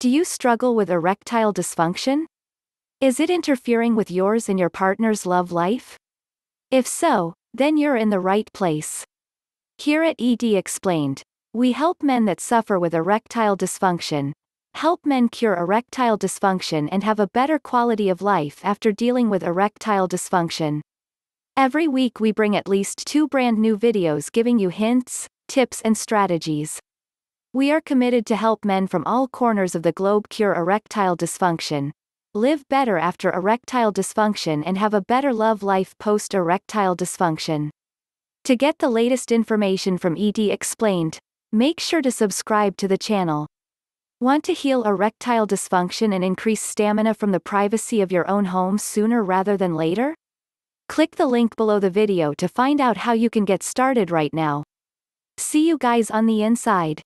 Do you struggle with erectile dysfunction? Is it interfering with yours and your partner's love life? If so, then you're in the right place. Here at ED Explained, we help men that suffer with erectile dysfunction, help men cure erectile dysfunction and have a better quality of life after dealing with erectile dysfunction. Every week we bring at least two brand new videos giving you hints, tips and strategies. We are committed to help men from all corners of the globe cure erectile dysfunction, live better after erectile dysfunction, and have a better love life post erectile dysfunction. To get the latest information from ED Explained, make sure to subscribe to the channel. Want to heal erectile dysfunction and increase stamina from the privacy of your own home sooner rather than later? Click the link below the video to find out how you can get started right now. See you guys on the inside.